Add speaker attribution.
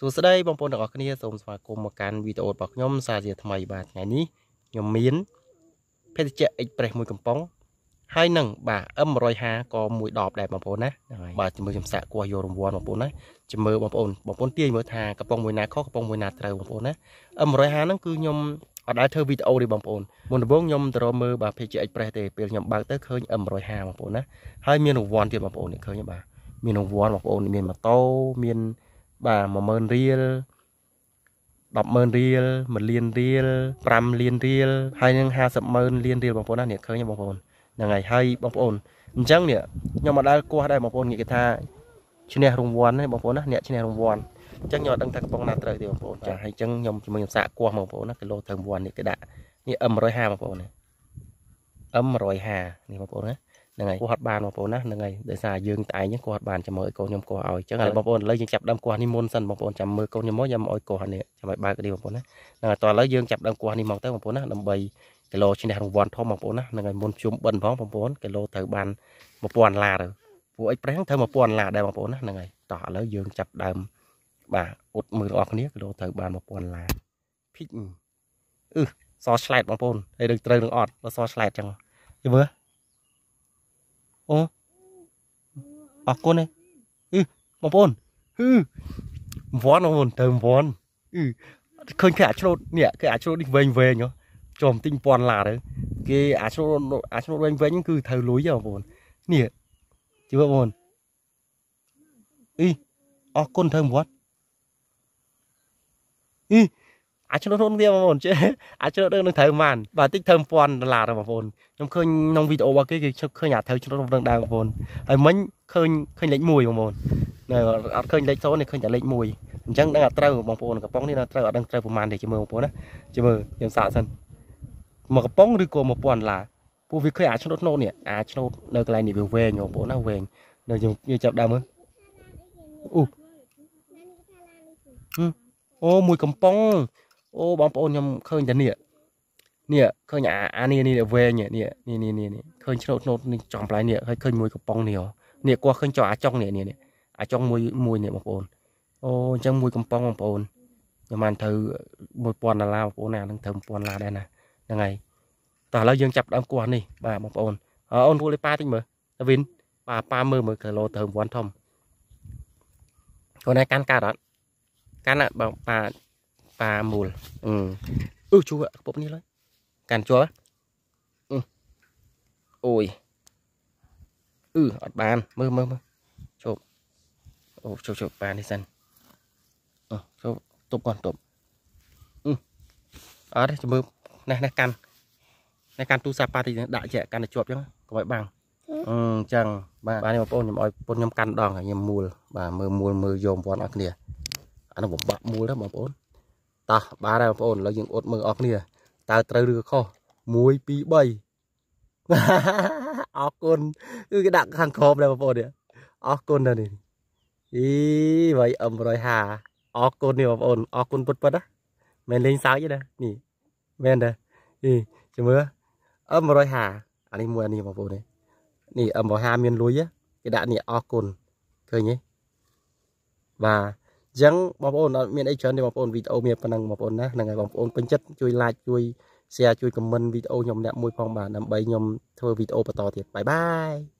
Speaker 1: សួស្តីបងប្អូនទាំងអស់គ្នាសូមស្វាគមន៍មកកាន់វីដេអូរបស់ខ្ញុំសារជាថ្មីបាទថ្ងៃនេះខ្ញុំមានភេសជ្ជៈ Express មួយកំប៉ុងហើយនឹងបាទ M150 ក៏មួយដប ដែរបងប្អូនណាបាទជាមួយខ្ញុំសាក់គោះយករង្វាន់បងប្អូនណាជំរឿបងប្អូនបងប្អូនទាយមើលថាកំប៉ុងមួយណាខុសកំប៉ុងមួយណាត្រូវបងប្អូនណា M150 ហ្នឹងគឺខ្ញុំអត់ដែលធ្វើវីដេអូទេបងប្អូនមុនដំបូងខ្ញុំទៅរកមើលបាទ page Express ទេពេលខ្ញុំបើកទៅឃើញ M150 បងប្អូនណាហើយមានរង្វាន់ទៀតបងប្អូននេះឃើញបាទមានរង្វាន់បងប្អូនមានម៉ូតូមានបាទ10000រៀល100,000រៀល1លានរៀល5លានរៀលហើយនឹង500,000លានរៀលបងប្អូនណានេះឃើញបងប្អូនហ្នឹងហើយហើយបងប្អូនអញ្ចឹងនេះខ្ញុំមកដល់គោះដែរបងប្អូននិយាយថាឈ្នះរង្វាន់ណាបងប្អូនណាអ្នកឈ្នះរង្វាន់អញ្ចឹងខ្ញុំអត់ដឹងថាកំប៉ុងណាត្រូវទេបងប្អូនចាហើយអញ្ចឹងខ្ញុំជាមួយនឹងសាកគោះបងប្អូនណាគីឡូត្រូវរង្វាន់នេះគេដាក់នេះ M150 បងប្អូនណា M150 នេះបងប្អូនណាហ្នឹងហើយគាត់បានបងប្អូនណាហ្នឹងហើយដោយសារយើងតែឯងគាត់បានចាំមើលឲ្យកូនខ្ញុំគាត់ឲ្យអញ្ចឹងឥឡូវបងប្អូនឥឡូវយើងចាប់ដើមគាត់នេះមុនសិនបងប្អូនចាំមើលកូនខ្ញុំមកខ្ញុំឲ្យគាត់នេះចាំឲ្យបើកនេះបងប្អូនណាហ្នឹងហើយតោះឥឡូវយើងចាប់ដើមគាត់នេះមកទៅបងប្អូនណាដើម្បីគីឡូឈ្នះរង្វាន់ធំបងប្អូនណាហ្នឹងហើយមុនជុំបិណ្ឌផងបងប្អូនគីឡូត្រូវបាន1000ឡាទៅពួកអិចប្រាំងត្រូវ1000ឡាដែរបងប្អូនណាហ្នឹងហើយតោះឥឡូវយើងចាប់ដើមបាទអ៊ុតមើលបងប្អូនគីឡូត្រូវបាន1000ឡាភីអឺសឆ្លែតបងប្អូនហើយនឹងត្រូវនឹងអត់បើសឆ្លែតចឹងយល់មើលអូអរគុណឯងអឺបងប្អូនអឺវ៉ាន់បងប្អូនទៅវ៉ាន់អឺឃើញគេ អាចឆ្លូតនេះគេអាចឆ្លូតនេះវែងវែងចូលទិញពាន់ឡាទៅគេអាចឆ្លូតអាចឆ្លូតវែងវែងគឺត្រូវលុយហ៎បងប្អូននេះជីវិតបងប្អូនអីអរគុណទៅវត្តអីអាចឆ្លុះនោះទៀតបងប្អូនចេះអាចឆ្លុះនឹងត្រូវបានបាទតិចធ្វើ1000ដុល្លារបងប្អូនខ្ញុំឃើញក្នុងវីដេអូរបស់គេគេឃើញអាត្រូវឆ្លុះនឹងដែរបងប្អូនហើយមិញឃើញឃើញលេខ1បងប្អូននៅអត់ឃើញលេខ0នេះឃើញតែលេខ1អញ្ចឹងដឹងអត់ត្រូវបងប្អូនកំប៉ុងនេះនៅត្រូវអត់ដឹងត្រូវប្រមាណទេជាមើលបងប្អូនណាជាមើលខ្ញុំសាកសិនមកកំប៉ុងឬក៏1000ដុល្លារពូវាឃើញអាឆ្នោតនោះនេះអាឆ្នោតនៅកន្លែងនេះវាវែងបងប្អូនណាវែងនៅយើងចាប់ដើមមើលអូអូមួយកំប៉ុងអូបងប្អូនខ្ញុំឃើញតែនេះនេះឃើញអាអានេះនេះវែងនេះនេះនេះនេះឃើញឆ្នោតឆ្នោតនេះចំផ្លែនេះហើយឃើញមួយកំប៉ុងនេះនេះគាត់ឃើញចោអាចុងនេះនេះអាចុងមួយមួយនេះបងប្អូនអូអញ្ចឹងមួយកំប៉ុងបងប្អូនប្រហែលត្រូវ1000ដុល្លារបងប្អូនណានឹងត្រូវ1000ដុល្លារដែរណាហ្នឹងហើយតោះឥឡូវយើងចាប់ដើមគាស់នេះបាទបងប្អូនអូនរួលលេប៉ាតិចមើលតាវិនបាទប៉ាមើលមើលគីឡូទៅរង្វាន់ធំខ្លួនឯងកាន់កាត់អត់កាន់បងប៉ាប៉ាមូលអឺអឺជួកពុកនេះឡើយកាន់ជួអឺអូយអឺអត់បានមើលមើលមើលជប់អូជប់ជប់ប៉ានេះសិនអឺជប់ទប់គាត់ទប់អឺអត់ទេមើលណេះណេះកាន់ណេះកាន់ទូរស័ព្ទប៉ាទីដាក់ជែកកាន់តែជាប់ចឹងកុំឲ្យបាំងអញ្ចឹងបាទបាទបងប្អូនខ្ញុំឲ្យពុនខ្ញុំកាន់ដងខ្ញុំមូលបាទមើលមូលមើលយកពាន់អស់គ្នាអានោះបំបាក់មូលដែរបងប្អូនតោះបានហើយបងប្អូនឥឡូវយើងអ៊ុតមើលអស់គ្នាតើត្រូវឬក៏ខុស1 2 3អរគុណគឺគេដាក់ខាងក្រោមដែរបងប្អូននេះអរគុណដល់នេះអីវ៉ៃ M150 អរគុណនេះបងប្អូនអរគុណពុតពិតណាមិនលេងសើចទេណានេះមែនទេនេះជមើ M150 អានេះមួយអានេះបងប្អូននេះនេះ M150 មានលុយគេដាក់នេះអរគុណឃើញទេបាទចឹងបងប្អូនអត់មានអីច្រើនទេបងប្អូនវីដេអូមានប៉ុណ្ណឹងបងប្អូនណាហ្នឹងហើយបងប្អូនពេញចិត្តជួយ like ជួយ share ជួយ comment វីដេអូខ្ញុំម្នាក់មួយផងបាទដើម្បីខ្ញុំធ្វើវីដេអូបន្តទៀតបាយបាយ